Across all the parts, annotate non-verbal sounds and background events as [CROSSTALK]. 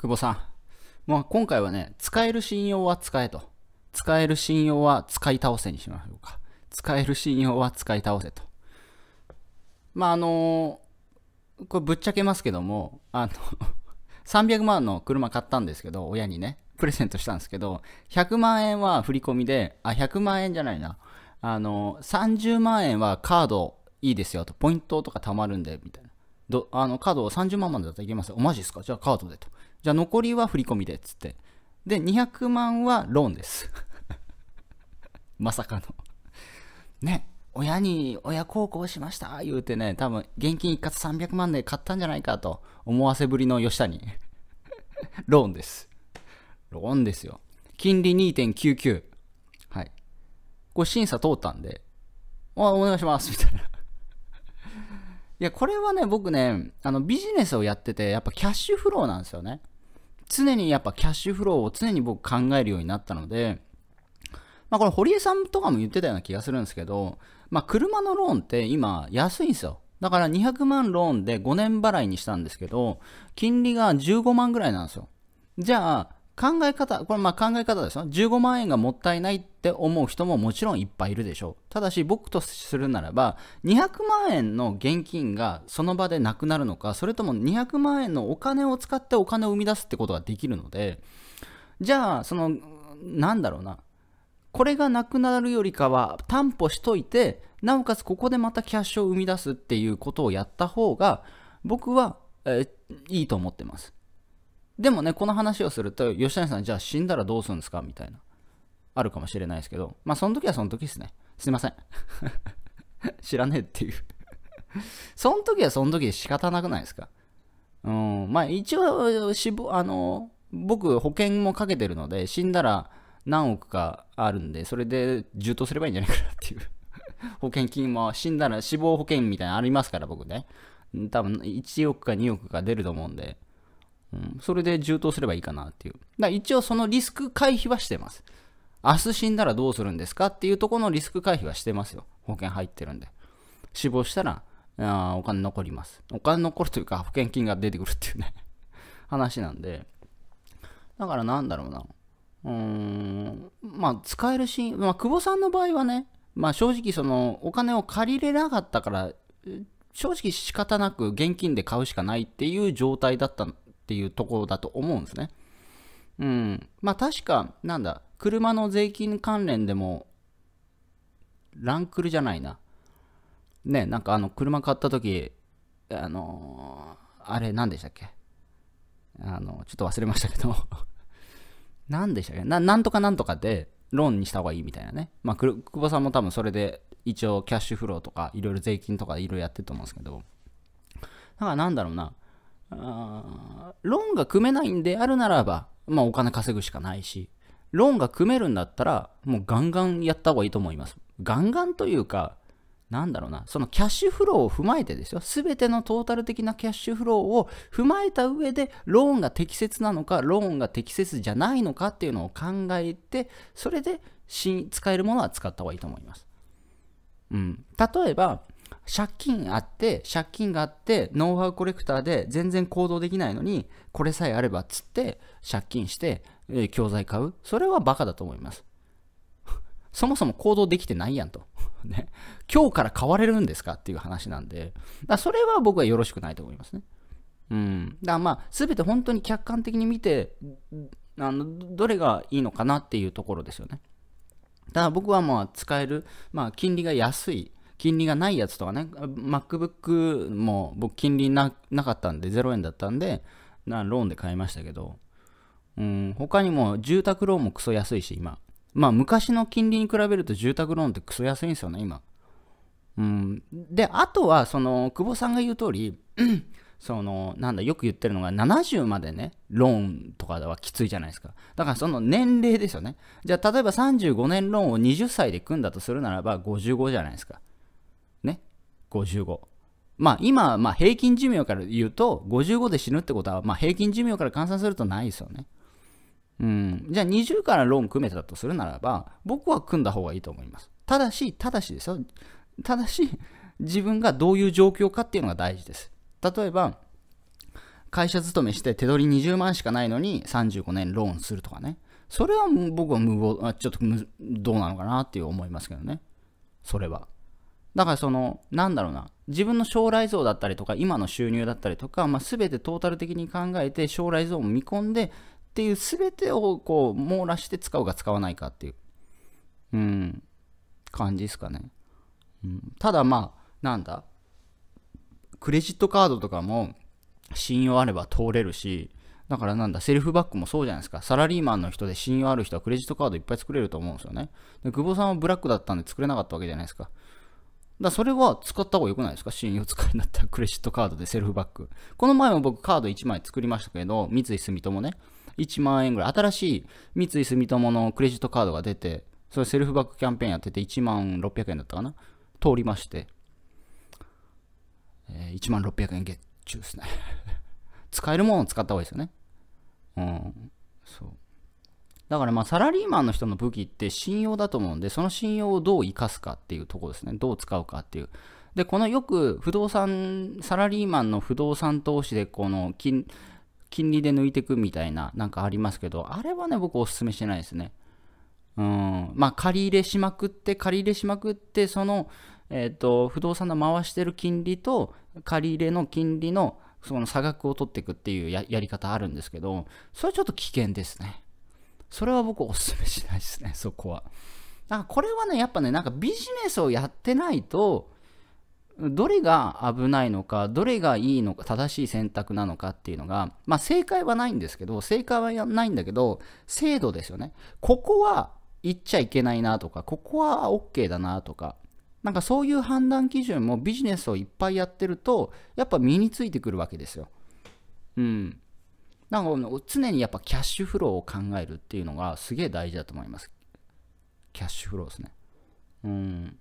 久保さん。まあ、今回はね、使える信用は使えと。使える信用は使い倒せにしましょうか。使える信用は使い倒せと。まあ、あのー、これぶっちゃけますけども、あの300万 [LAUGHS] の車買ったんですけど、親にね、プレゼントしたんですけど、100万円は振り込みで、あ、100万円じゃないな。あのー、30万円はカードいいですよと、ポイントとか貯まるんで、みたいな。どあのカードを30万までだったらいけますよ。マジですかじゃあカードでと。じゃあ残りは振り込みでっつって。で、200万はローンです。[LAUGHS] まさかのね、親に親孝行しました言うてね、多分現金一括300万で買ったんじゃないかと思わせぶりの吉谷。[LAUGHS] ローンです。ローンですよ。金利2.99。はい。これ審査通ったんで、お願いしますみたいな。いや、これはね、僕ね、あの、ビジネスをやってて、やっぱキャッシュフローなんですよね。常にやっぱキャッシュフローを常に僕考えるようになったので、まあこれ堀江さんとかも言ってたような気がするんですけど、まあ車のローンって今安いんですよ。だから200万ローンで5年払いにしたんですけど、金利が15万ぐらいなんですよ。じゃあ、考え方、これまあ考え方ですよ。15万円がもったいないって思う人ももちろんいっぱいいるでしょう。ただし僕とするならば、200万円の現金がその場でなくなるのか、それとも200万円のお金を使ってお金を生み出すってことができるので、じゃあ、その、なんだろうな。これがなくなるよりかは担保しといて、なおかつここでまたキャッシュを生み出すっていうことをやった方が、僕は、えー、いいと思ってます。でもね、この話をすると、吉谷さん、じゃあ死んだらどうするんですかみたいな。あるかもしれないですけど、まあ、その時はその時ですね。すいません。[LAUGHS] 知らねえっていうその時はその時で仕方なくないですか。うん、まあ、一応、死亡、あの、僕、保険もかけてるので、死んだら何億かあるんで、それで充当すればいいんじゃないかなっていう保険金も、死んだら死亡保険みたいなのありますから、僕ね。多分、1億か2億か出ると思うんで。うん、それで充当すればいいかなっていう。だ一応そのリスク回避はしてます。明日死んだらどうするんですかっていうところのリスク回避はしてますよ。保険入ってるんで。死亡したら、あお金残ります。お金残るというか、保険金が出てくるっていうね [LAUGHS] 話なんで。だからなんだろうな。うーん、まあ、使えるシーン、まあ、久保さんの場合はね、まあ、正直その、お金を借りれなかったから、正直仕方なく現金で買うしかないっていう状態だったっていうところだと思うんですね。うん。まあ確か、なんだ、車の税金関連でも、ランクルじゃないな。ね、なんかあの、車買った時、あのー、あれ何でしたっけあの、ちょっと忘れましたけど [LAUGHS] 何でしたっけな、なんとかなんとかでローンにした方がいいみたいなね。まあ、久保さんも多分それで一応キャッシュフローとか、いろいろ税金とかいろいろやってると思うんですけど、だからなんだろうな、ローンが組めないんであるならば、まあお金稼ぐしかないし、ローンが組めるんだったら、もうガンガンやった方がいいと思います。ガンガンというか、なんだろうな、そのキャッシュフローを踏まえてですよ、すべてのトータル的なキャッシュフローを踏まえた上で、ローンが適切なのか、ローンが適切じゃないのかっていうのを考えて、それで使えるものは使った方がいいと思います。うん、例えば、借金あって借金があってノウハウコレクターで全然行動できないのにこれさえあればっつって借金して、え教材買うそれはバカだと思います [LAUGHS] そもそも行動できてないやんと [LAUGHS] ね今日から買われるんですかっていう話なんでだそれは僕はよろしくないと思いますねうんだからまあ全て本当に客観的に見てあのどれがいいのかなっていうところですよねだから僕はまあ使える、まあ、金利が安い金利がないやつとかね、MacBook も僕金利なかったんで0円だったんで、なローンで買いましたけど、うん、他にも住宅ローンもクソ安いし、今。まあ昔の金利に比べると住宅ローンってクソ安いんですよね、今。うん、で、あとは、その、久保さんが言う通り、[CLEARS THROAT] その、なんだ、よく言ってるのが、70までね、ローンとかはきついじゃないですか。だからその年齢ですよね。じゃあ、例えば35年ローンを20歳で組んだとするならば、55じゃないですか。55。まあ今、まあ、平均寿命から言うと、55で死ぬってことは、まあ、平均寿命から換算するとないですよね。うん、じゃあ20からローン組めたとするならば、僕は組んだ方がいいと思います。ただし、ただしですよ。ただし、自分がどういう状況かっていうのが大事です。例えば、会社勤めして手取り20万しかないのに35年ローンするとかね。それは僕は無謀、ちょっとどうなのかなっていう思いますけどね。それは。だからその、なんだろうな、自分の将来像だったりとか、今の収入だったりとか、まあ、全てトータル的に考えて、将来像を見込んで、っていう全てをこう網羅して使うか使わないかっていう、うん、感じですかね。うん、ただまあ、なんだ、クレジットカードとかも信用あれば通れるし、だからなんだ、セルフバックもそうじゃないですか。サラリーマンの人で信用ある人はクレジットカードいっぱい作れると思うんですよね。で久保さんはブラックだったんで作れなかったわけじゃないですか。だそれは使った方が良くないですか信用使いになったらクレジットカードでセルフバック。この前も僕カード1枚作りましたけど、三井住友ね。1万円ぐらい。新しい三井住友のクレジットカードが出て、それセルフバックキャンペーンやってて1万600円だったかな通りまして。えー、1万600円ゲッチュですね [LAUGHS] 使えるものを使った方がいいですよね。うん。そう。だからまあサラリーマンの人の武器って信用だと思うんで、その信用をどう生かすかっていうところですね。どう使うかっていう。で、このよく不動産、サラリーマンの不動産投資でこの金、金利で抜いていくみたいな、なんかありますけど、あれはね、僕お勧めしてないですね。うん。まあ、借り入れしまくって、借り入れしまくって、その、えっ、ー、と、不動産の回してる金利と、借り入れの金利の、その差額を取っていくっていうやり方あるんですけど、それはちょっと危険ですね。それは僕お勧めしないですね、[LAUGHS] そこは。だからこれはね、やっぱね、なんかビジネスをやってないと、どれが危ないのか、どれがいいのか、正しい選択なのかっていうのが、まあ正解はないんですけど、正解はないんだけど、制度ですよね。ここは行っちゃいけないなとか、ここは OK だなとか、なんかそういう判断基準もビジネスをいっぱいやってると、やっぱ身についてくるわけですよ。うん。なんか常にやっぱキャッシュフローを考えるっていうのがすげえ大事だと思います。キャッシュフローですね。うん。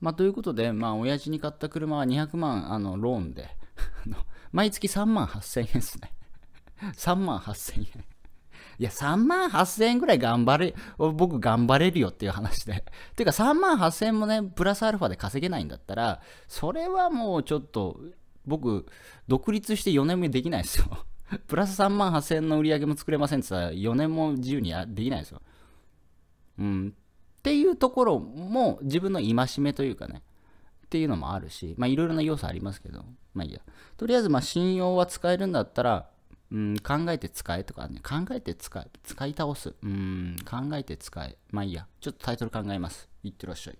まあ、ということで、まあ、親父に買った車は200万、あの、ローンで [LAUGHS] 毎月3万8000円ですね3 [LAUGHS] 万8000円いや、3万8000円ぐらい頑張れ、僕頑張れるよっていう話でていうか、3万8000円もね、プラスアルファで稼げないんだったら、それはもうちょっと、僕、独立して4年目できないですよ。[LAUGHS] プラス3万8000円の売り上げも作れませんって言ったら、4年も自由にできないですよ。うん。っていうところも、自分の戒めというかね、っていうのもあるし、まあいろいろな要素ありますけど、まあいいや。とりあえず、まあ信用は使えるんだったら、うん、考えて使えとかね、考えて使え、使い倒す。うん、考えて使え。まあいいや。ちょっとタイトル考えます。いってらっしゃい。